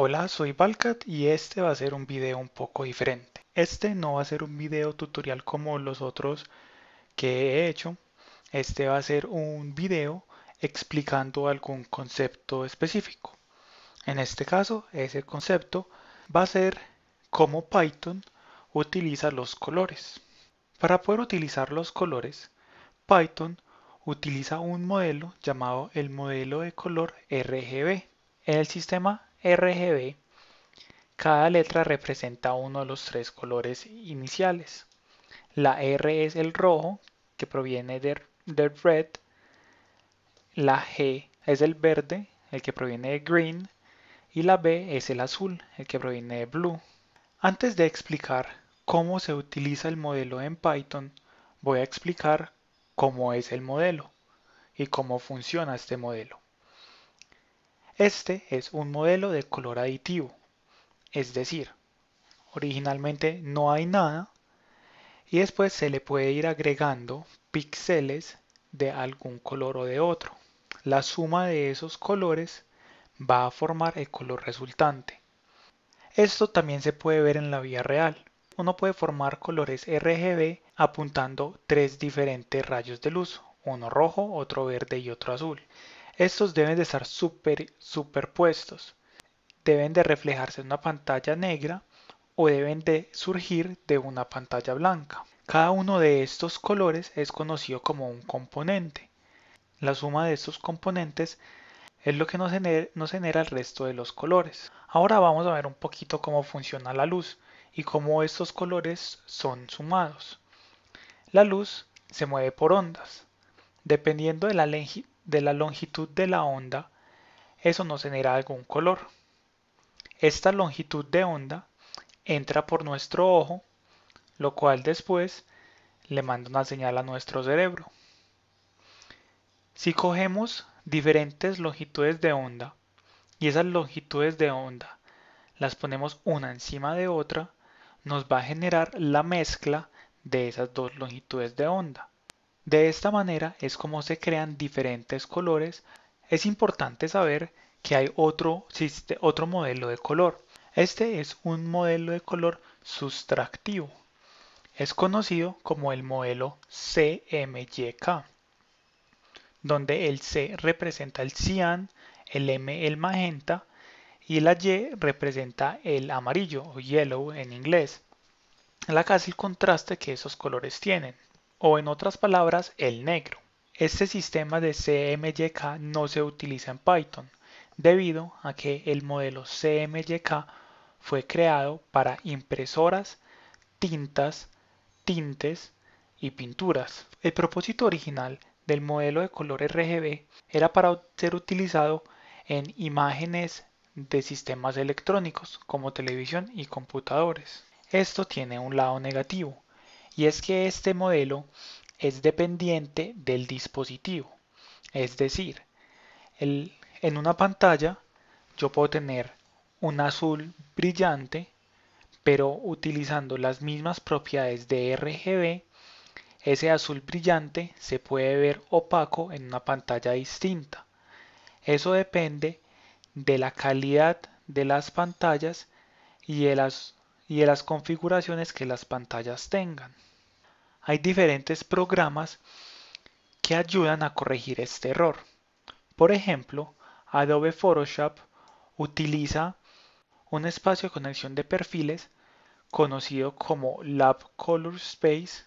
Hola, soy Valcat y este va a ser un video un poco diferente. Este no va a ser un video tutorial como los otros que he hecho. Este va a ser un video explicando algún concepto específico. En este caso, ese concepto va a ser cómo Python utiliza los colores. Para poder utilizar los colores, Python utiliza un modelo llamado el modelo de color RGB. El sistema RGB, cada letra representa uno de los tres colores iniciales. La R es el rojo, que proviene de red. La G es el verde, el que proviene de green. Y la B es el azul, el que proviene de blue. Antes de explicar cómo se utiliza el modelo en Python, voy a explicar cómo es el modelo y cómo funciona este modelo. Este es un modelo de color aditivo, es decir, originalmente no hay nada y después se le puede ir agregando píxeles de algún color o de otro. La suma de esos colores va a formar el color resultante. Esto también se puede ver en la vía real. Uno puede formar colores RGB apuntando tres diferentes rayos de luz, uno rojo, otro verde y otro azul. Estos deben de estar superpuestos. Deben de reflejarse en una pantalla negra o deben de surgir de una pantalla blanca. Cada uno de estos colores es conocido como un componente. La suma de estos componentes es lo que nos genera, el resto de los colores. Ahora vamos a ver un poquito cómo funciona la luz y cómo estos colores son sumados. La luz se mueve por ondas. Dependiendo de la, de la longitud de la onda, eso nos genera algún color. Esta longitud de onda entra por nuestro ojo, lo cual después le manda una señal a nuestro cerebro. Si cogemos diferentes longitudes de onda y esas longitudes de onda las ponemos una encima de otra, nos va a generar la mezcla de esas dos longitudes de onda. De esta manera es como se crean diferentes colores. Es importante saber que hay otro, otro modelo de color. Este es un modelo de color sustractivo. Es conocido como el modelo CMYK, donde el C representa el cian, el M el magenta y la Y representa el amarillo o yellow en inglés. La casi el contraste que esos colores tienen o en otras palabras el negro. Este sistema de CMYK no se utiliza en Python debido a que el modelo CMYK fue creado para impresoras, tintas, tintes y pinturas. El propósito original del modelo de color RGB era para ser utilizado en imágenes de sistemas electrónicos como televisión y computadores. Esto tiene un lado negativo, y es que este modelo es dependiente del dispositivo. Es decir, en una pantalla yo puedo tener un azul brillante, pero utilizando las mismas propiedades de RGB, ese azul brillante se puede ver opaco en una pantalla distinta. Eso depende de la calidad de las pantallas y de las configuraciones que las pantallas tengan. Hay diferentes programas que ayudan a corregir este error. Por ejemplo, Adobe Photoshop utiliza un espacio de conexión de perfiles conocido como Lab Color Space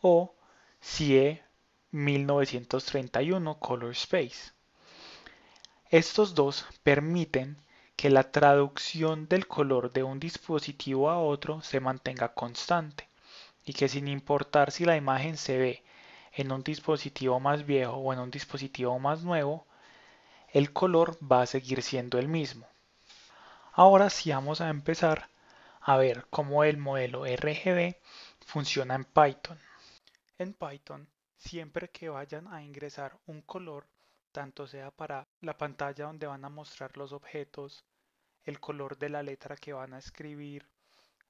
o e CIE 1931 Color Space. Estos dos permiten que la traducción del color de un dispositivo a otro se mantenga constante y que sin importar si la imagen se ve en un dispositivo más viejo o en un dispositivo más nuevo, el color va a seguir siendo el mismo. Ahora sí vamos a empezar a ver cómo el modelo RGB funciona en Python. En Python, siempre que vayan a ingresar un color, tanto sea para la pantalla donde van a mostrar los objetos, el color de la letra que van a escribir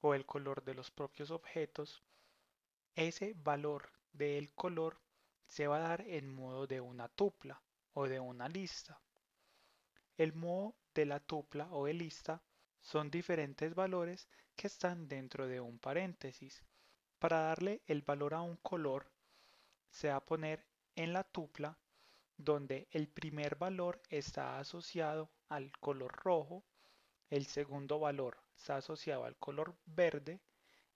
o el color de los propios objetos, ese valor del color se va a dar en modo de una tupla o de una lista. El modo de la tupla o de lista son diferentes valores que están dentro de un paréntesis. Para darle el valor a un color, se va a poner en la tupla donde el primer valor está asociado al color rojo, el segundo valor está asociado al color verde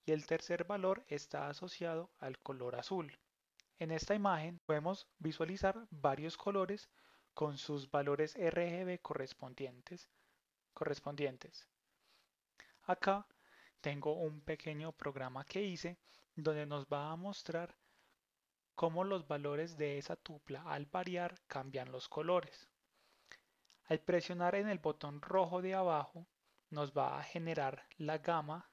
y el tercer valor está asociado al color azul. En esta imagen podemos visualizar varios colores con sus valores RGB correspondientes. Acá tengo un pequeño programa que hice donde nos va a mostrar cómo los valores de esa tupla al variar cambian los colores. Al presionar en el botón rojo de abajo nos va a generar la gama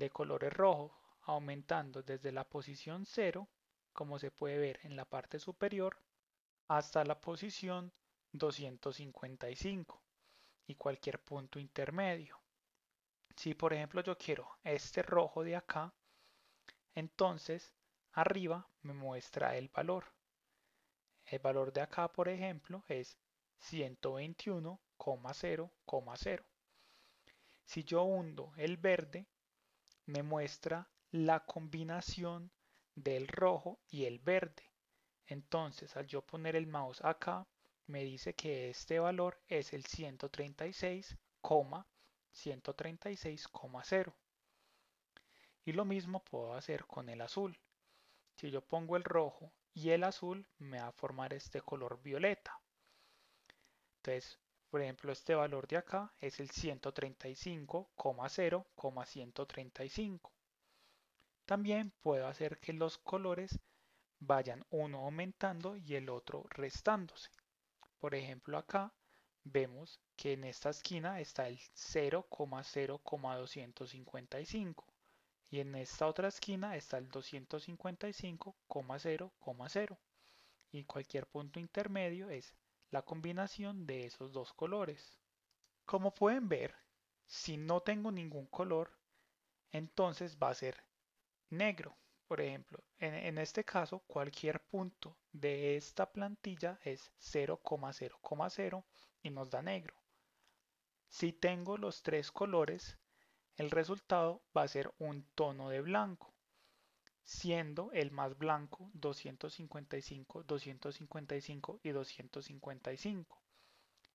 de colores rojo aumentando desde la posición 0, como se puede ver en la parte superior, hasta la posición 255 y cualquier punto intermedio. Si por ejemplo yo quiero este rojo de acá, entonces arriba me muestra el valor. El valor de acá, por ejemplo, es 121,0,0. Si yo hundo el verde, me muestra la combinación del rojo y el verde. Entonces, al yo poner el mouse acá, me dice que este valor es el 136,136,0. 136,0. Y lo mismo puedo hacer con el azul. Si yo pongo el rojo y el azul, me va a formar este color violeta. Entonces, por ejemplo, este valor de acá es el 135,0,135. También puedo hacer que los colores vayan uno aumentando y el otro restándose. Por ejemplo, acá vemos que en esta esquina está el 0,0,255 y en esta otra esquina está el 255,0,0 y cualquier punto intermedio es la combinación de esos dos colores. Como pueden ver, si no tengo ningún color, entonces va a ser negro. Por ejemplo, en, este caso, cualquier punto de esta plantilla es 0,0,0 y nos da negro. Si tengo los tres colores, el resultado va a ser un tono de blanco siendo el más blanco 255, 255 y 255.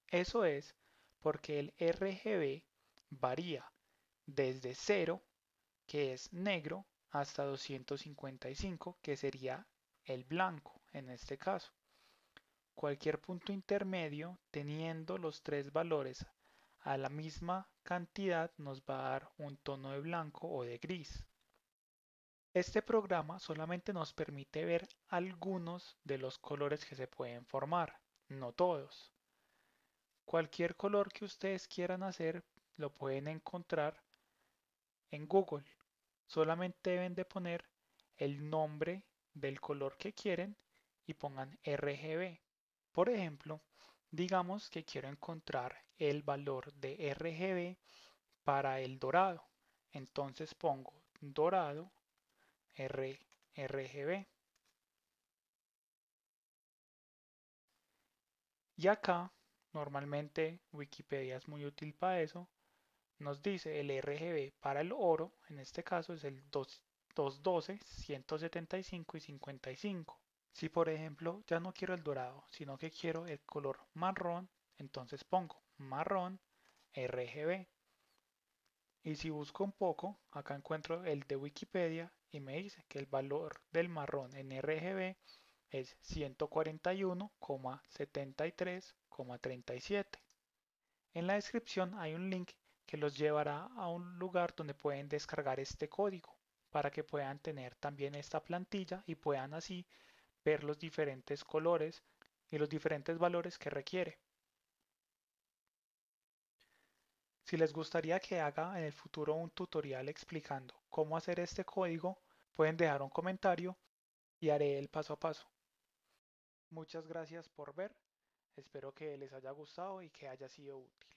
Eso es porque el RGB varía desde 0, que es negro, hasta 255, que sería el blanco en este caso. Cualquier punto intermedio teniendo los tres valores a la misma cantidad nos va a dar un tono de blanco o de gris. Este programa solamente nos permite ver algunos de los colores que se pueden formar, no todos. Cualquier color que ustedes quieran hacer lo pueden encontrar en Google. Solamente deben de poner el nombre del color que quieren y pongan RGB. Por ejemplo, digamos que quiero encontrar el valor de RGB para el dorado. Entonces pongo dorado R, RGB. Y acá, normalmente Wikipedia es muy útil para eso, nos dice el RGB para el oro, en este caso es el 2, 212, 175 y 55. Si por ejemplo ya no quiero el dorado, sino que quiero el color marrón, entonces pongo marrón RGB y si busco un poco, acá encuentro el de Wikipedia y me dice que el valor del marrón en RGB es 141,73,37. En la descripción hay un link que los llevará a un lugar donde pueden descargar este código para que puedan tener también esta plantilla y puedan así ver los diferentes colores y los diferentes valores que requiere. Si les gustaría que haga en el futuro un tutorial explicando cómo hacer este código, pueden dejar un comentario y haré el paso a paso. Muchas gracias por ver, espero que les haya gustado y que haya sido útil.